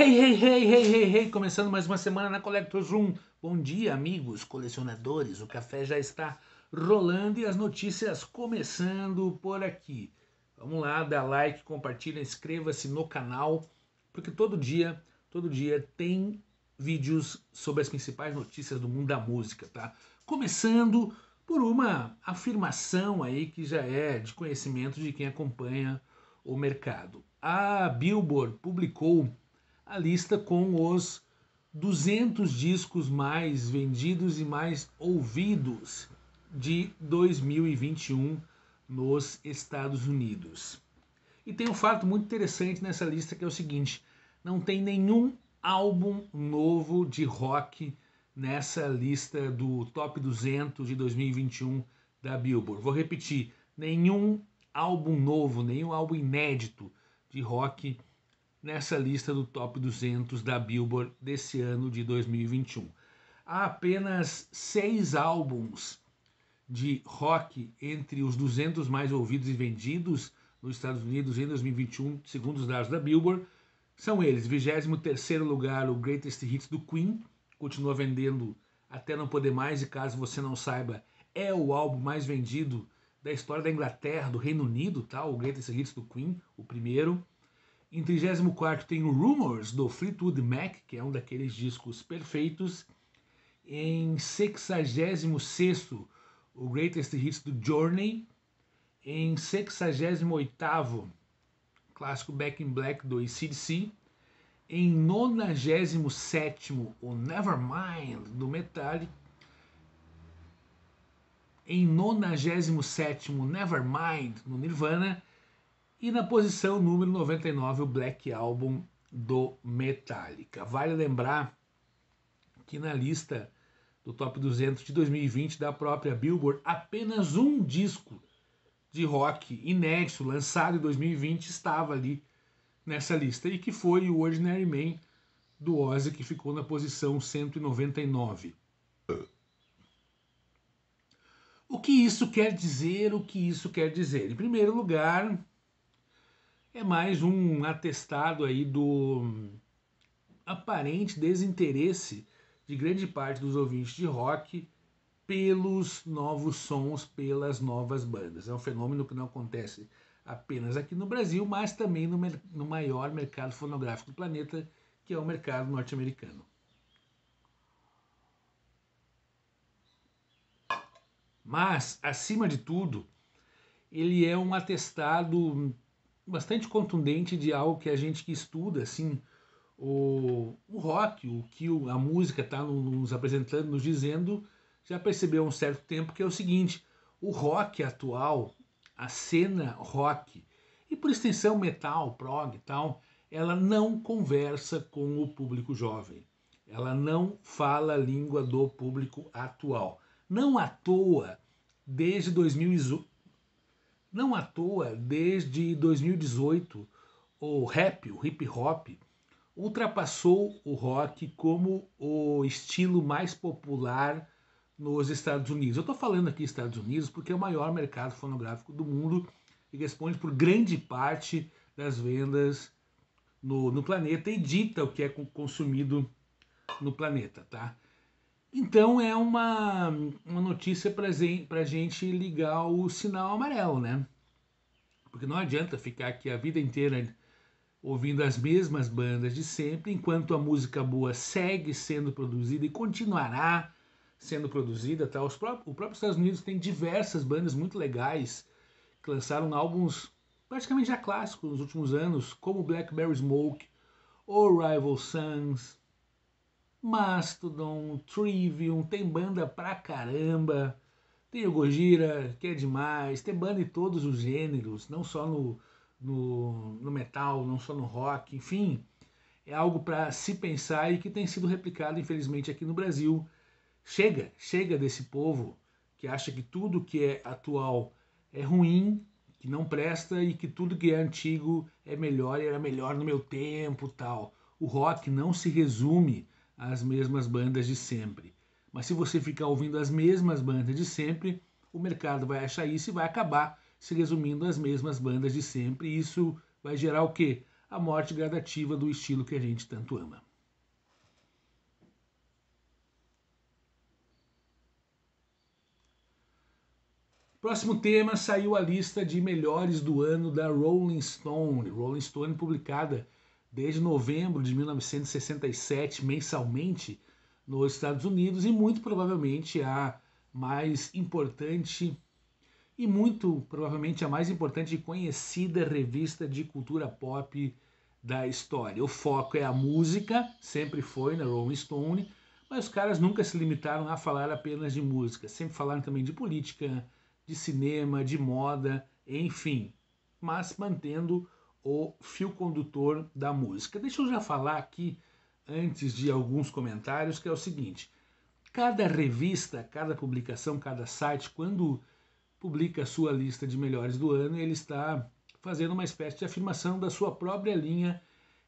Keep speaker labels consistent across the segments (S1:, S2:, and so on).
S1: Hey, hey, hey, hey, hey, hey! Começando mais uma semana na Collectors Room. Bom dia, amigos, colecionadores. O café já está rolando e as notícias começando por aqui. Vamos lá, dá like, compartilha, inscreva-se no canal, porque todo dia, todo dia tem vídeos sobre as principais notícias do mundo da música, tá? Começando por uma afirmação aí que já é de conhecimento de quem acompanha o mercado. A Billboard publicou a lista com os 200 discos mais vendidos e mais ouvidos de 2021 nos Estados Unidos. E tem um fato muito interessante nessa lista que é o seguinte: não tem nenhum álbum novo de rock nessa lista do Top 200 de 2021 da Billboard. Vou repetir: nenhum álbum novo, nenhum álbum inédito de rock nessa lista do top 200 da Billboard desse ano de 2021. Há apenas seis álbuns de rock entre os 200 mais ouvidos e vendidos nos Estados Unidos em 2021, segundo os dados da Billboard. São eles, 23 lugar, o Greatest Hits do Queen, continua vendendo até não poder mais, e caso você não saiba, é o álbum mais vendido da história da Inglaterra, do Reino Unido, tá? o Greatest Hits do Queen, o primeiro. Em 34 tem o Rumors do Fleetwood Mac, que é um daqueles discos perfeitos. Em 66 o Greatest Hits do Journey. Em 68 clássico Back in Black do ACDC. Em 97 o Nevermind do Metallica. Em 97 Nevermind no Nirvana e na posição número 99, o Black Album do Metallica. Vale lembrar que na lista do Top 200 de 2020 da própria Billboard, apenas um disco de rock inédito lançado em 2020 estava ali nessa lista e que foi o Ordinary Man do Ozzy que ficou na posição 199. O que isso quer dizer? O que isso quer dizer? Em primeiro lugar, é mais um atestado aí do aparente desinteresse de grande parte dos ouvintes de rock pelos novos sons, pelas novas bandas. É um fenômeno que não acontece apenas aqui no Brasil, mas também no, no maior mercado fonográfico do planeta, que é o mercado norte-americano. Mas, acima de tudo, ele é um atestado bastante contundente de algo que a gente que estuda assim o, o rock, o que a música está nos apresentando, nos dizendo, já percebeu há um certo tempo que é o seguinte: o rock atual, a cena rock e por extensão metal, prog e tal, ela não conversa com o público jovem. Ela não fala a língua do público atual. Não à toa, desde 2000, não à toa, desde 2018, o rap, o hip hop, ultrapassou o rock como o estilo mais popular nos Estados Unidos. Eu estou falando aqui Estados Unidos porque é o maior mercado fonográfico do mundo e responde por grande parte das vendas no, no planeta e dita o que é consumido no planeta, tá? Então é uma, uma notícia para a gente ligar o sinal amarelo, né? Porque não adianta ficar aqui a vida inteira ouvindo as mesmas bandas de sempre, enquanto a música boa segue sendo produzida e continuará sendo produzida. Tá? Os próprios o próprio Estados Unidos tem diversas bandas muito legais que lançaram álbuns praticamente já clássicos nos últimos anos, como Blackberry Smoke ou Rival Sons Mastodon, Trivium, tem banda pra caramba. Tem o Gojira, que é demais. Tem banda em todos os gêneros, não só no, no, no metal, não só no rock, enfim. É algo para se pensar e que tem sido replicado, infelizmente, aqui no Brasil. Chega, chega desse povo que acha que tudo que é atual é ruim, que não presta e que tudo que é antigo é melhor e era melhor no meu tempo, tal. O rock não se resume as mesmas bandas de sempre. Mas se você ficar ouvindo as mesmas bandas de sempre, o mercado vai achar isso e vai acabar se resumindo às mesmas bandas de sempre. E isso vai gerar o quê? A morte gradativa do estilo que a gente tanto ama. Próximo tema, saiu a lista de melhores do ano da Rolling Stone. Rolling Stone publicada desde novembro de 1967 mensalmente nos Estados Unidos e muito provavelmente a mais importante e muito provavelmente a mais importante e conhecida revista de cultura pop da história. O foco é a música, sempre foi na né, Rolling Stone, mas os caras nunca se limitaram a falar apenas de música, sempre falaram também de política, de cinema, de moda, enfim, mas mantendo o fio condutor da música. Deixa eu já falar aqui, antes de alguns comentários, que é o seguinte: cada revista, cada publicação, cada site, quando publica a sua lista de melhores do ano, ele está fazendo uma espécie de afirmação da sua própria linha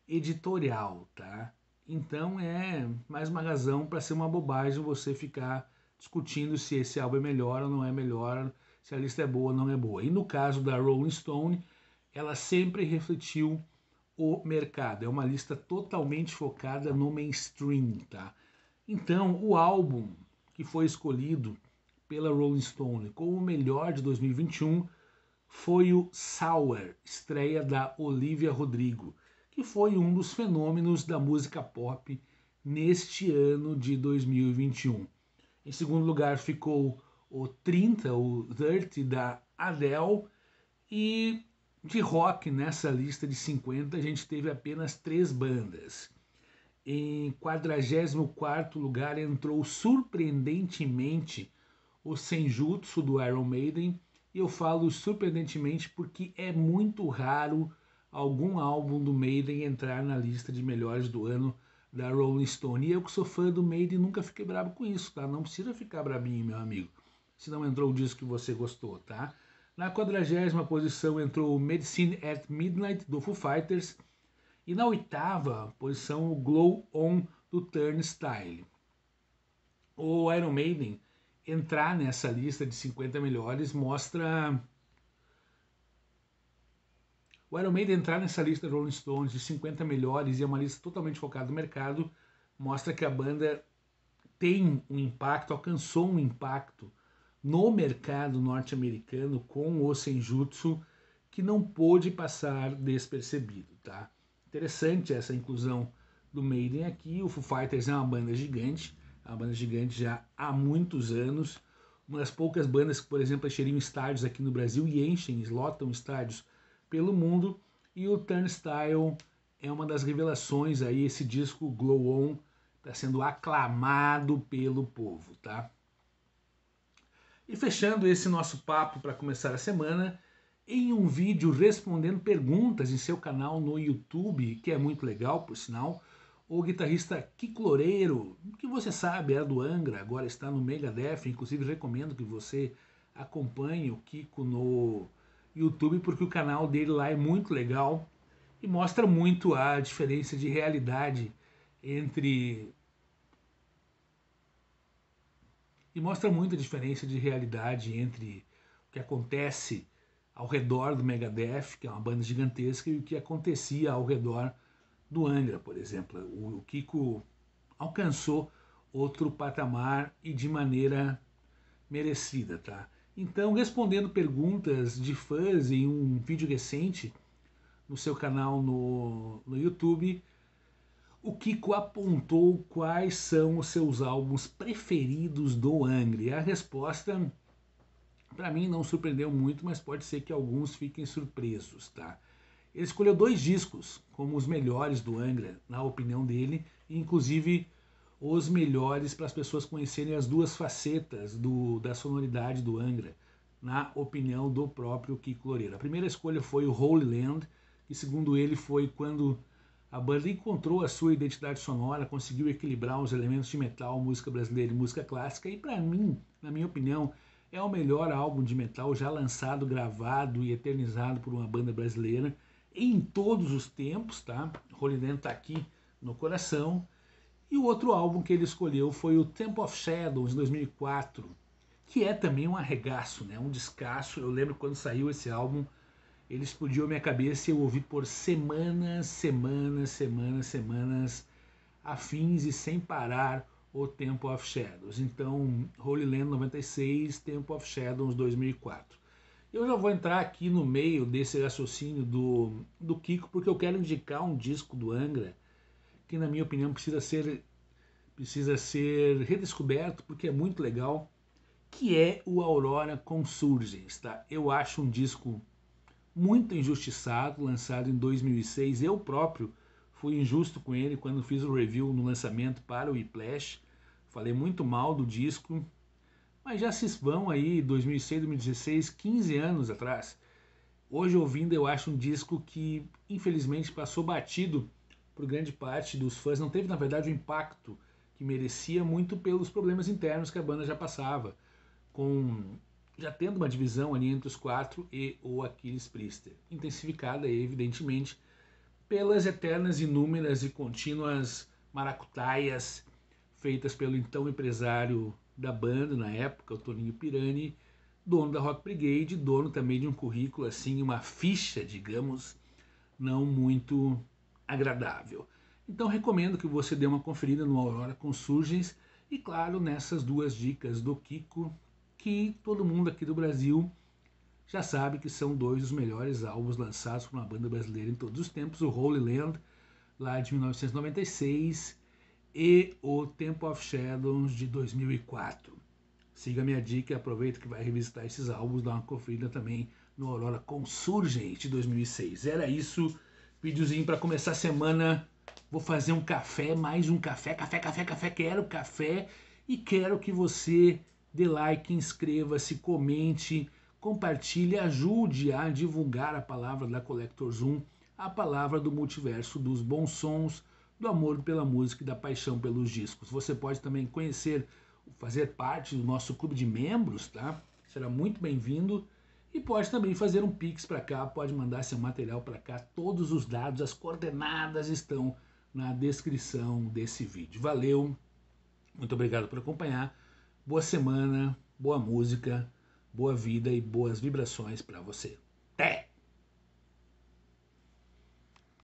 S1: editorial, tá? Então é mais uma razão para ser uma bobagem você ficar discutindo se esse álbum é melhor ou não é melhor, se a lista é boa ou não é boa. E no caso da Rolling Stone, ela sempre refletiu o mercado. É uma lista totalmente focada no mainstream, tá? Então, o álbum que foi escolhido pela Rolling Stone como o melhor de 2021 foi o Sour, estreia da Olivia Rodrigo, que foi um dos fenômenos da música pop neste ano de 2021. Em segundo lugar ficou o 30, o Dirty, da Adele e de rock, nessa lista de 50, a gente teve apenas três bandas. Em 44º lugar entrou surpreendentemente o Senjutsu do Iron Maiden, e eu falo surpreendentemente porque é muito raro algum álbum do Maiden entrar na lista de melhores do ano da Rolling Stone. E eu que sou fã do Maiden nunca fiquei bravo com isso, tá? Não precisa ficar brabinho, meu amigo, se não entrou o disco que você gostou, tá? Na 40 posição entrou Medicine at Midnight do Foo Fighters e na oitava posição o Glow On do Turnstile. O Iron Maiden entrar nessa lista de 50 melhores mostra o Iron Maiden entrar nessa lista de Rolling Stones de 50 melhores e é uma lista totalmente focada no mercado mostra que a banda tem um impacto, alcançou um impacto no mercado norte-americano com o Senjutsu que não pôde passar despercebido, tá? Interessante essa inclusão do Maiden aqui. O Foo Fighters é uma banda gigante, é uma banda gigante já há muitos anos. Uma das poucas bandas que, por exemplo, encheriam estádios aqui no Brasil e enchem, lotam estádios pelo mundo. E o Turnstile é uma das revelações aí. Esse disco Glow On está sendo aclamado pelo povo, tá? E fechando esse nosso papo para começar a semana, em um vídeo respondendo perguntas em seu canal no YouTube, que é muito legal, por sinal, o guitarrista Kiko Loureiro, que você sabe, é do Angra, agora está no Megadeth, inclusive recomendo que você acompanhe o Kiko no YouTube, porque o canal dele lá é muito legal e mostra muito a diferença de realidade entre e mostra muita diferença de realidade entre o que acontece ao redor do Megadeth, que é uma banda gigantesca, e o que acontecia ao redor do Angra, por exemplo. O, Kiko alcançou outro patamar e de maneira merecida, tá? Então, respondendo perguntas de fãs em um vídeo recente no seu canal no, no YouTube, o Kiko apontou quais são os seus álbuns preferidos do e A resposta, para mim, não surpreendeu muito, mas pode ser que alguns fiquem surpresos, tá? Ele escolheu dois discos como os melhores do Angra, na opinião dele, inclusive os melhores para as pessoas conhecerem as duas facetas do, da sonoridade do Angra, na opinião do próprio Kiko Loureiro. A primeira escolha foi o Holy Land, que segundo ele foi quando a banda encontrou a sua identidade sonora, conseguiu equilibrar os elementos de metal, música brasileira e música clássica, e para mim, na minha opinião, é o melhor álbum de metal já lançado, gravado e eternizado por uma banda brasileira em todos os tempos, tá? Rolident tá aqui no coração. E o outro álbum que ele escolheu foi o Temple of Shadows, de 2004, que é também um arregaço, né? Um descasso. Eu lembro quando saiu esse álbum, ele explodiu a minha cabeça e eu ouvi por semanas, semanas, semanas, semanas afins e sem parar o Tempo of Shadows. Então, Holy Land 96, Tempo of Shadows 2004. Eu já vou entrar aqui no meio desse raciocínio do, do Kiko, porque eu quero indicar um disco do Angra que, na minha opinião, precisa ser, precisa ser redescoberto, porque é muito legal, que é o Aurora Consurgens. Tá? Eu acho um disco muito injustiçado, lançado em 2006. Eu próprio fui injusto com ele quando fiz o review no lançamento para o Iplash. Falei muito mal do disco, mas já se vão aí 2006, 2016, 15 anos atrás. Hoje ouvindo eu acho um disco que infelizmente passou batido por grande parte dos fãs, não teve na verdade o impacto que merecia muito pelos problemas internos que a banda já passava, com já tendo uma divisão ali entre os quatro e o Aquiles Priester, intensificada evidentemente pelas eternas, inúmeras e contínuas maracutaias feitas pelo então empresário da banda na época, o Toninho Pirani, dono da Rock Brigade, dono também de um currículo assim, uma ficha, digamos, não muito agradável. Então recomendo que você dê uma conferida no Aurora com surgens e claro, nessas duas dicas do Kiko que todo mundo aqui do Brasil já sabe que são dois dos melhores álbuns lançados por uma banda brasileira em todos os tempos, o Holy Land, lá de 1996, e o Temple of Shadows, de 2004. Siga minha dica, aproveita que vai revisitar esses álbuns, dá uma conferida também no Aurora Consurgente de 2006. Era isso, videozinho para começar a semana vou fazer um café, mais um café, café, café, café, quero café e quero que você dê like, inscreva-se, comente, compartilhe, ajude a divulgar a palavra da Collector Zoom, a palavra do multiverso dos bons sons, do amor pela música e da paixão pelos discos. Você pode também conhecer, fazer parte do nosso clube de membros, tá? Será muito bem-vindo. E pode também fazer um pix para cá, pode mandar seu material para cá. Todos os dados, as coordenadas estão na descrição desse vídeo. Valeu, muito obrigado por acompanhar. Boa semana, boa música, boa vida e boas vibrações para você. Até!